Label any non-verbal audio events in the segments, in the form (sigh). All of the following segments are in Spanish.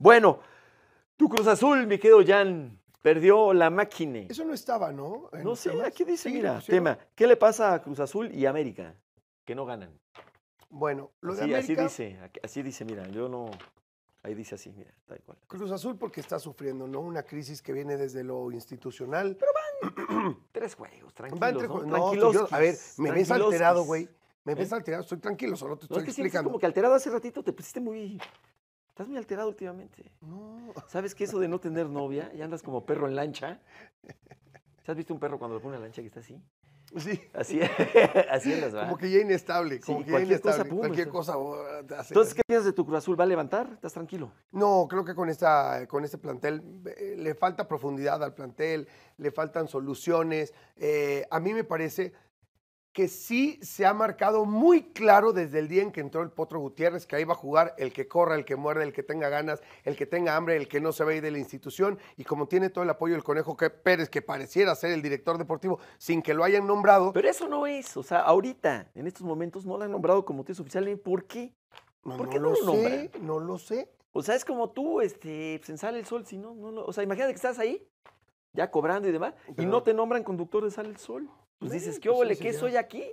Bueno, tu Cruz Azul, mi querido Jan, perdió la máquina. Eso no estaba, ¿no? no sé, aquí dice, mira, tema. ¿Qué le pasa a Cruz Azul y América? Que no ganan. Bueno, lo así, de América... Así dice, así dice, mira, yo no... Ahí dice así, mira, tal cual. Cruz Azul porque está sufriendo, ¿no? Una crisis que viene desde lo institucional. Pero van (clears throat) tres juegos, tranquilos. Van tres No, a ver, me ves alterado, güey. Me ¿Eh? ves alterado, estoy tranquilo, solo te estoy es que explicando. es como que alterado hace ratito te pusiste muy Estás muy alterado últimamente. No. ¿Sabes que eso de no tener novia y andas como perro en lancha? ¿Has visto un perro cuando le pone la lancha que está así? Sí. Así, (laughs) así andas, ¿verdad? Como que ya inestable, como que ya inestable. Cosa, cualquier cosa uh, Entonces, ¿qué piensas de tu Cruz Azul? ¿Va a levantar? ¿Estás tranquilo? No, creo que con, esta, con este plantel eh, le falta profundidad al plantel, le faltan soluciones. Eh, a mí me parece que sí se ha marcado muy claro desde el día en que entró el Potro Gutiérrez, que ahí va a jugar el que corra, el que muerde, el que tenga ganas, el que tenga hambre, el que no se ve de la institución. Y como tiene todo el apoyo del Conejo Pérez, que pareciera ser el director deportivo sin que lo hayan nombrado. Pero eso no es, o sea, ahorita, en estos momentos, no lo han nombrado como tío oficial. ¿Por qué? no, lo, sé, no lo sé. O sea, es como tú, este, pues, en Sale el Sol, si no, no, o sea, imagínate que estás ahí, ya cobrando y demás, y no te nombran conductor de Sale el Sol pues dices, ¿qué óvole? Pues, ¿Qué soy aquí?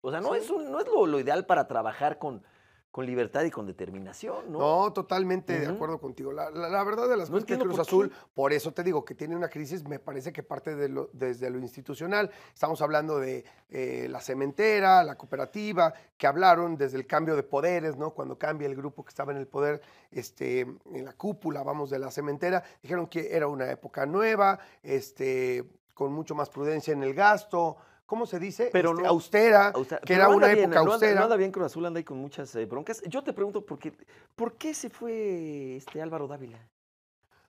O sea, no es, un, no es lo, ideal para trabajar con, con libertad y con determinación, ¿no? No, totalmente de acuerdo contigo. La, verdad de las que Cruz Azul, por eso te digo que tiene una crisis, me parece que parte de lo, desde lo institucional. Estamos hablando de eh, la cementera, la cooperativa, que hablaron desde el cambio de poderes, ¿no? Cuando cambia el grupo que estaba en el poder, este, en la cúpula, vamos, de la cementera, dijeron que era una época nueva, este, con mucho más prudencia en el gasto, ¿cómo se dice? Este, austera, que era una época austera. No anda, bien Cruz Azul, anda ahí con muchas eh, broncas. Yo te pregunto, por qué, ¿por qué se fue este Álvaro Dávila?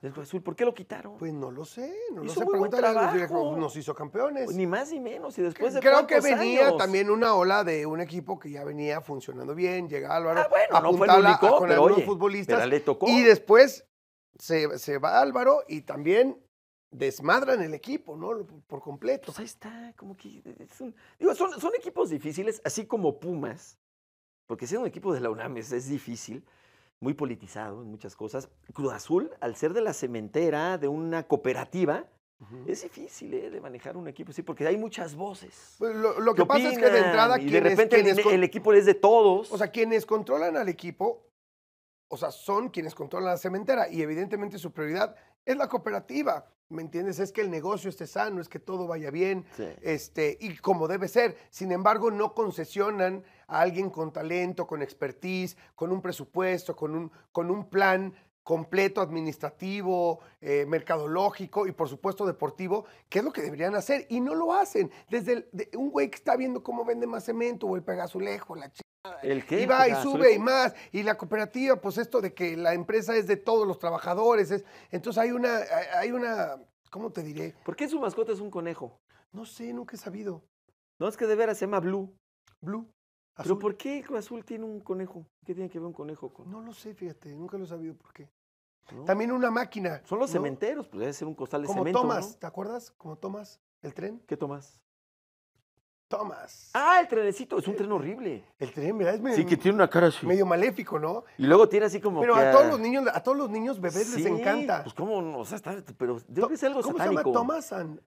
del Cruz Azul. ¿Por qué lo quitaron? Pues no lo sé, no hizo lo sé. nos hizo campeones. Pues ni más ni menos. Y después de Creo que venía también una ola de un equipo que ya venía funcionando bien. Llega Álvaro, ah, bueno, no fue el único, con algunos futbolistas. Y después se, va Álvaro y también desmadran el equipo, ¿no? Por completo. Pues ahí está, como que eh, digo, son, equipos difíciles, así como Pumas, porque siendo un equipo de la UNAM es, difícil, muy politizado en muchas cosas. Cruz Azul, al ser de la cementera, de una cooperativa, es difícil eh, de manejar un equipo así, porque hay muchas voces. Pues lo, que pasa es que de entrada... Y de repente el, el equipo es de todos. O sea, quienes controlan al equipo, o sea, son quienes controlan la cementera y evidentemente su prioridad es la cooperativa. ¿Me entiendes? Es que el negocio esté sano, es que todo vaya bien, este, y como debe ser. Sin embargo, no concesionan a alguien con talento, con expertise, con un presupuesto, con un, con un plan completo administrativo, eh, mercadológico y por supuesto deportivo, que es lo que deberían hacer y no lo hacen. Desde el, un güey que está viendo cómo vende más cemento o el pegazulejo, la ¿El que Y va y ah, sube y más. Y la cooperativa, pues esto de que la empresa es de todos los trabajadores. Es, entonces hay una, hay una, ¿cómo te diré? ¿Por qué su mascota es un conejo? No sé, nunca he sabido. No, es que de veras se llama Blue. Blue. ¿Pero por qué Azul tiene un conejo? ¿Qué tiene que ver un conejo con...? No lo sé, fíjate, nunca lo he sabido por qué. También una máquina. Son los cementeros, pues debe ser un costal de cemento. Como Tomás, ¿te acuerdas? Como Tomás, el tren. ¿Qué Tomás? Thomas. Ah, el trenecito, es un eh, tren horrible. El tren, mira, Es medio, sí, que tiene una cara así. Medio maléfico, ¿no? Y luego tiene así como. Pero a todos los niños, a todos los niños bebés les encanta. Pues cómo, o sea, está, pero creo que es algo ¿Cómo se llama? Thomas and,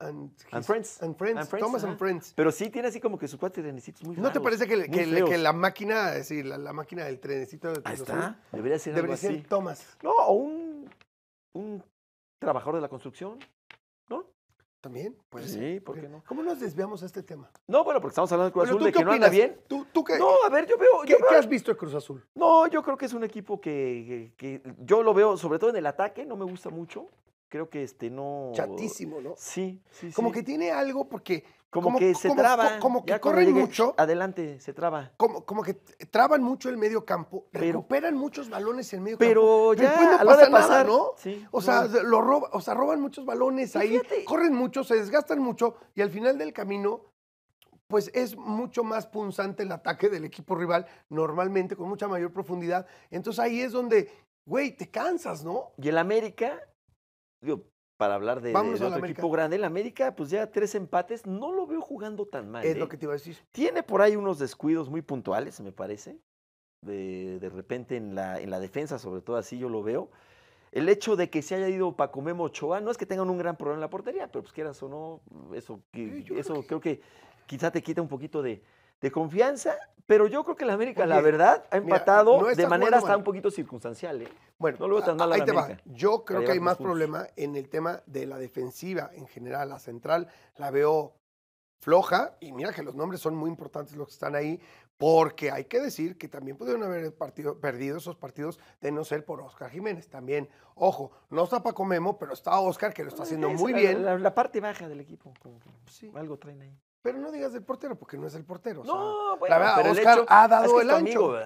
friends. and friends. Thomas and Friends. Pero sí tiene así como que sus cuatro trenecitos muy raros, ¿No te parece que, la máquina, es decir, la, máquina del trenecito de Ahí está. Debería ser algo así. Debería ser Thomas. No, o un, un trabajador de la construcción. También, pues. Sí, ¿por qué no? ¿Cómo nos desviamos a este tema? No, bueno, porque estamos hablando de Cruz Azul, de que no anda bien. ¿Tú, tú qué? No, a ver, yo veo, ¿Qué, has visto de Cruz Azul? No, yo creo que es un equipo que, que, yo lo veo, sobre todo en el ataque, no me gusta mucho creo que este no. Chatísimo, ¿no? Sí, sí. Como que tiene algo porque. Como, que se traba. Como que corren mucho. Adelante, se traba. Como, como que traban mucho el medio campo, recuperan muchos balones en medio campo. pero ya no pasa pasar, ¿no? Sí, o sea, lo roba, o sea, roban muchos balones ahí, corren mucho, se desgastan mucho y al final del camino pues es mucho más punzante el ataque del equipo rival, normalmente con mucha mayor profundidad. Entonces ahí es donde, güey, te cansas, ¿no? Y el América para hablar de, equipo grande, el América pues ya tres empates, no lo veo jugando tan mal. Es lo ¿eh? que te iba a decir. Tiene por ahí unos descuidos muy puntuales, me parece. De, de repente en la, en la defensa, sobre todo así yo lo veo. El hecho de que se haya ido Paco Memo Ochoa, no es que tengan un gran problema en la portería, pero pues quieras o no, eso, eh, eso creo que... creo quizá te quita un poquito de, de confianza, pero yo creo que la América, la verdad, ha empatado de manera hasta un poquito circunstancial. ¿eh? Bueno, no lo tan mal ahí la Yo creo que hay más problema en el tema de la defensiva en general. La central la veo floja y mira que los nombres son muy importantes los que están ahí porque hay que decir que también pudieron haber perdido esos partidos de no ser por Oscar Jiménez también. Ojo, no está Paco Memo, pero está Oscar que lo está haciendo muy bien. La, parte baja del equipo, algo traen ahí. Pero no digas del portero, porque no es el portero. no, bueno, la Oscar ha dado el es ancho.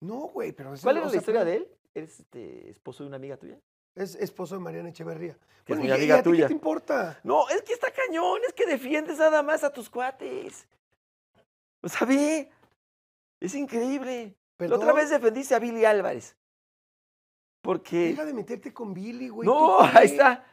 No, güey, pero... ¿Cuál es la historia de él? ¿Eres este, esposo de una amiga tuya? Es esposo de Mariana Echeverría. qué amiga tuya. ¿Qué te importa? No, es que está cañón, es que defiendes nada más a tus cuates. O sea, es increíble. otra vez defendiste a Billy Álvarez. Porque... Deja de meterte con Billy, güey. No, ahí está.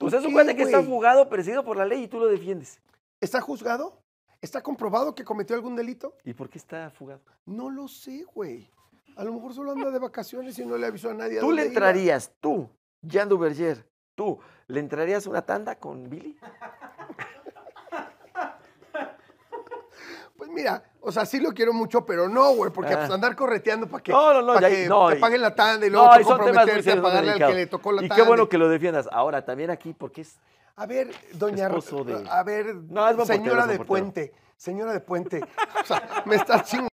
O es un cuate que está fugado, perseguido por la ley y tú lo defiendes. ¿Está juzgado? ¿Está comprobado que cometió algún delito? ¿Y por qué está fugado? No lo sé, güey. A lo mejor solo anda de vacaciones y no le avisó a nadie. ¿Tú le entrarías, tú, Jean Duverger, tú, le entrarías una tanda con Billy? pues mira, o sea, sí lo quiero mucho, pero no, güey, porque pues, ah. andar correteando para que, no, que te paguen la tanda y luego no, a pagarle al que le tocó la tanda. Y qué bueno que lo defiendas. Ahora, también aquí, porque es a ver, doña A ver, señora de Puente, señora de Puente. O sea, me estás chingando.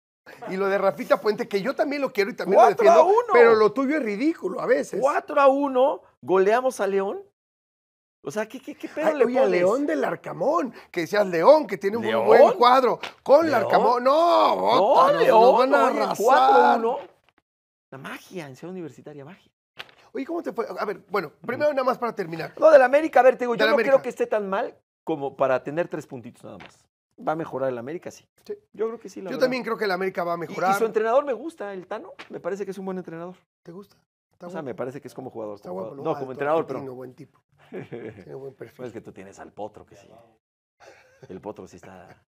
Y lo de Rafita Puente, que yo también lo quiero y también lo defiendo. Pero lo tuyo es ridículo a veces. 4 a 1, goleamos a León. O sea, ¿qué, qué, qué pedo le oye, León del Arcamón, que decías León, que tiene un buen cuadro. Con el Arcamón. No, No, León, van a 4 a 1. La magia en Ciudad Universitaria, magia. Oye, ¿cómo te fue? A ver, bueno, primero nada más para terminar. No, del América, a ver, te digo, yo no creo que esté tan mal como para tener tres puntitos nada más. ¿Va a mejorar el América? Sí. Yo creo que sí. yo también creo que el América va a mejorar. Y, su entrenador me gusta, el Tano. Me parece que es un buen entrenador. ¿Te gusta? o sea, me parece que es como jugador. No, como entrenador, pero. Tiene buen tipo. (laughs) tiene buen perfil. que tú tienes al Potro, que sí. El Potro sí está.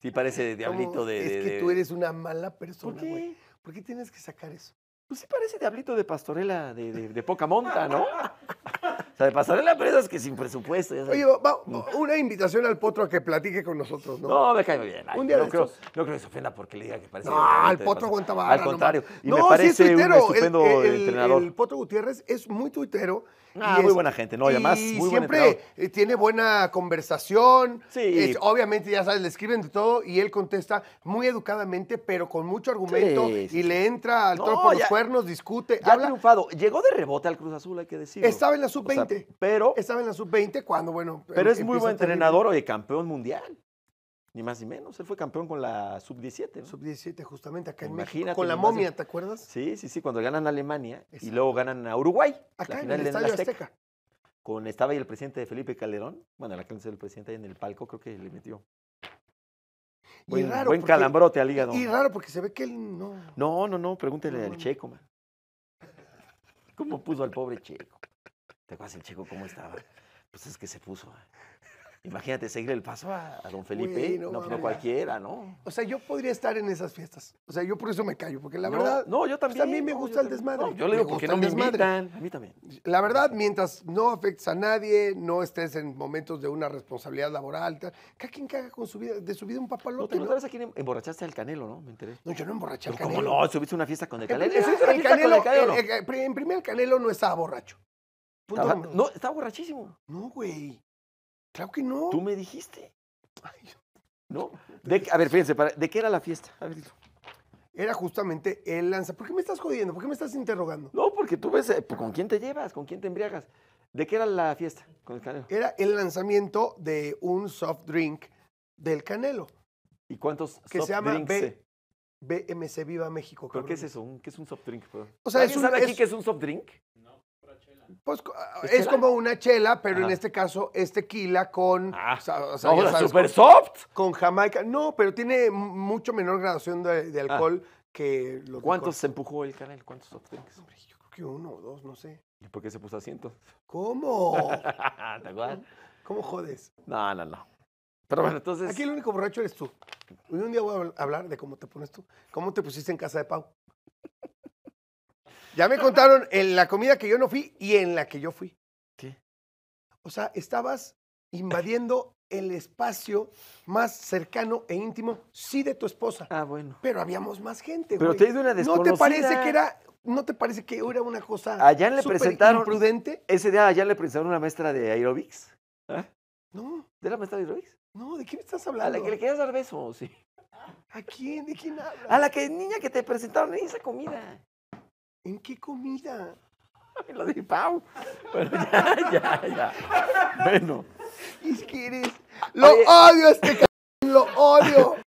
Sí parece diablito de, Es que tú eres una mala persona, güey. ¿Por qué tienes que sacar eso? Pues sí parece diablito de pastorela de, de, de poca monta, ¿no? (laughs) O sea, de pastorela, pero esas que sin presupuesto. ya Oye, va- mm. una invitación al potro a que platique con nosotros, ¿no? no, me cae bien. Un día de creo, no creo que se ofenda porque le diga que parece. No, el Potro aguantaba. aguanta Al contrario. Y me No, parece un estupendo el, el- entrenador. el Potro Gutiérrez es muy tuitero Ah, muy buena gente, ¿no? Y además, siempre eh, tiene buena conversación. Sí. obviamente, ya sabes, le escriben de todo y él contesta muy educadamente, pero con mucho argumento y le entra al tropo toro por los cuernos, discute. Ya habla. triunfado. Llegó de rebote al Cruz Azul, hay que decir Estaba en la sub-20. pero. Estaba en la sub-20 cuando, bueno. Pero em, es muy buen entrenador, oye, campeón mundial. Ni más ni menos. Él fue campeón con la sub-17. sub Sub-17, justamente acá en México. Con la momia, ¿te acuerdas? Sí, sí, sí. Cuando ganan a Alemania y luego ganan a Uruguay. Acá en el Estadio Azteca. Con, estaba ahí el presidente Felipe Calderón. Bueno, la clase del presidente ahí en el palco creo que le metió. muy y raro buen calambrote al hígado. Y raro porque se ve que él no. No, no, no. Pregúntele al Checo, man. ¿Cómo puso al pobre Checo? ¿Te acuerdas el Checo cómo estaba? Pues es que se puso. Ah. Imagínate seguir el paso a, don Felipe, no, no, pues, cualquiera, ¿no? O sea, yo podría estar en esas fiestas. O sea, yo por eso me callo, porque la verdad. No, yo pues, también. a mí me gusta el desmadre. yo le digo porque no me invitan. A mí también. La verdad, mientras no afectes a nadie, no estés en momentos de una responsabilidad laboral, qué cada quien caga con su vida, de su vida un papalote. No, ¿no? sabes a quién emborrachaste al Canelo, ¿no? Me enteré. No, yo no emborraché al Canelo. ¿Cómo no? ¿Subiste una fiesta con el eh, Canelo? una fiesta con el Canelo? Eh, eh, en primer, el Canelo no estaba borracho. no, estaba borrachísimo. No, güey. Claro que no. Tú me dijiste. ¿No? a ver, fíjense, ¿de qué era la fiesta? era justamente el lanza. ¿Por qué me estás jodiendo? ¿Por qué me estás interrogando? No, porque tú ves eh, pues, con quién te llevas, con quién te embriagas. ¿De qué era la fiesta con el Canelo? Era el lanzamiento de un soft drink del Canelo. ¿Y cuántos que se llama BMC Viva México. ¿Pero qué es eso? ¿Qué es un soft drink? O sea, es sabe aquí qué es un soft drink? No. Pues, ah, ¿Es, como una chela, pero en este caso es tequila con. Ah. super soft. Con Jamaica. No, pero tiene mucho menor graduación de, ah. alcohol que los. ¿Cuántos se empujó el canal? ¿Cuántos soft yo creo que uno o dos, no sé. ¿Y por qué se puso asiento? ¿Cómo? (laughs) ¿Te acuerdas? ¿Cómo jodes? No, no, no. Pero bueno, entonces. Aquí el único borracho eres tú. Hoy un día voy a hablar de cómo te pones tú. ¿Cómo te pusiste en casa de Pau? Ya me contaron en la comida que yo no fui y en la que yo fui. ¿Qué? O sea, estabas invadiendo el espacio más cercano e íntimo, sí, de tu esposa. Ah, bueno. Pero habíamos más gente. Pero te he ido una desconocida. ¿No te parece que era ¿No te parece que era una cosa allá le presentaron imprudente? Ese día allá le presentaron una maestra de aerobics. ¿Ah? No. ¿De la maestra de aerobics? No, ¿de qué estás hablando? A la que le querías dar besos, sí. ¿A quién? ¿De quién A la que, niña que te presentaron en esa comida. ¿En qué comida? (laughs) Lo de Pau. Bueno, (laughs) ya, ya, ya. Bueno. Es que eres. Lo odio este lo odio.